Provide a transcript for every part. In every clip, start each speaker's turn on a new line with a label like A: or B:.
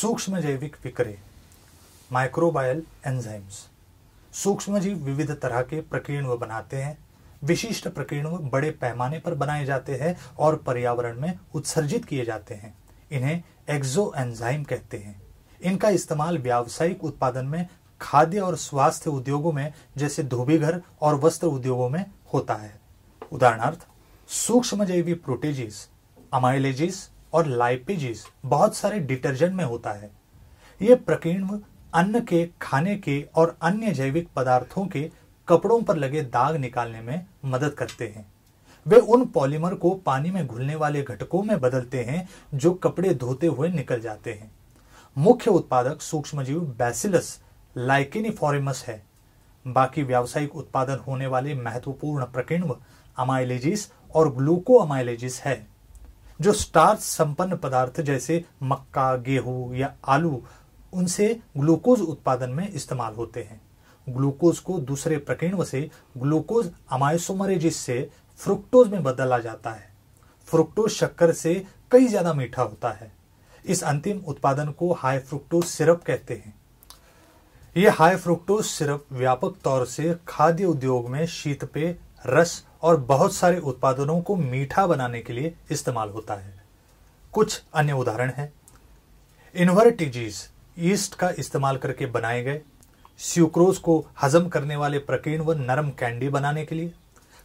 A: सूक्ष्म जैविक विक्रे microbial enzymes सूक्ष्म जीव विविध तरह के प्रकीर्ण बनाते हैं विशिष्ट प्रकीर्ण बड़े पैमाने पर बनाए जाते हैं और पर्यावरण में उत्सर्जित किए जाते हैं इन्हें एक्जो एंजाइम कहते हैं इनका इस्तेमाल व्यावसायिक उत्पादन में खाद्य और स्वास्थ्य उद्योगों में जैसे धोबीघर और वस्त्र उद्योगों में होता है उदाहरणार्थ सूक्ष्म जैविक प्रोटेजिस अमाइलेजिस और लाइपेजिस बहुत सारे डिटर्जेंट में होता है ये प्रकीर्ण अन्न के खाने के और अन्य जैविक पदार्थों के कपड़ों पर लगे दाग निकालने में मदद करते हैं वे उन पॉलीमर को पानी में घुलने वाले घटकों में बदलते हैं जो कपड़े धोते हुए निकल जाते हैं मुख्य उत्पादक सूक्ष्मजीव बैसिलस लाइकिनिफॉरिमस है बाकी व्यावसायिक उत्पादन होने वाले महत्वपूर्ण प्रकिण्व अमाइलेजिस और ग्लूको अमाइलेजिस है जो स्टार्च संपन्न पदार्थ जैसे मक्का गेहूं या आलू उनसे ग्लूकोज उत्पादन में इस्तेमाल होते हैं ग्लूकोज को दूसरे प्रकीर्ण से ग्लूकोज अमायसोमरेजिस से फ्रुक्टोज में बदला जाता है फ्रुक्टोज शक्कर से कई ज़्यादा मीठा होता है इस अंतिम उत्पादन को हाई फ्रुक्टोज सिरप कहते हैं यह हाई फ्रुक्टोज सिरप व्यापक तौर से खाद्य उद्योग में शीत पे रस और बहुत सारे उत्पादनों को मीठा बनाने के लिए इस्तेमाल होता है कुछ अन्य उदाहरण हैं इन्वर्टिजीज ईस्ट का इस्तेमाल करके बनाए गए स्यूक्रोज को हजम करने वाले प्रकीर्ण व नरम कैंडी बनाने के लिए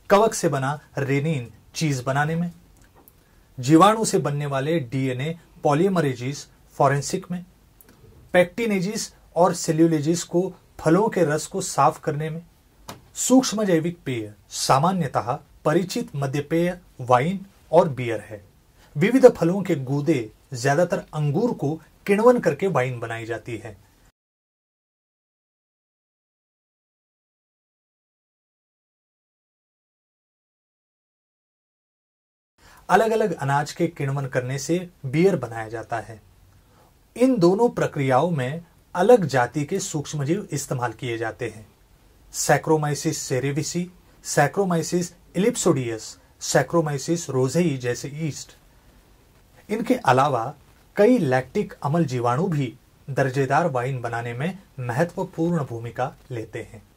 A: कवक से बना रेनिन चीज बनाने में जीवाणु से बनने वाले डीएनए पॉलीमरेजिस फॉरेंसिक में पैक्टिनेजिस और सेल्यूलेजिस को फलों के रस को साफ करने में सूक्ष्म जैविक पेय सामान्यतः परिचित मध्यपेय वाइन और बियर है विविध फलों के गूदे ज्यादातर अंगूर को किण्वन करके वाइन बनाई जाती है अलग अलग अनाज के किण्वन करने से बियर बनाया जाता है इन दोनों प्रक्रियाओं में अलग जाति के सूक्ष्मजीव इस्तेमाल किए जाते हैं Saccharomyces cerevisiae Saccharomyces ellipsoideus Saccharomyces rosei जैसे ईस्ट इनके अलावा कई लैक्टिक अमल जीवाणु भी दर्जेदार वाइन बनाने में महत्वपूर्ण भूमिका लेते हैं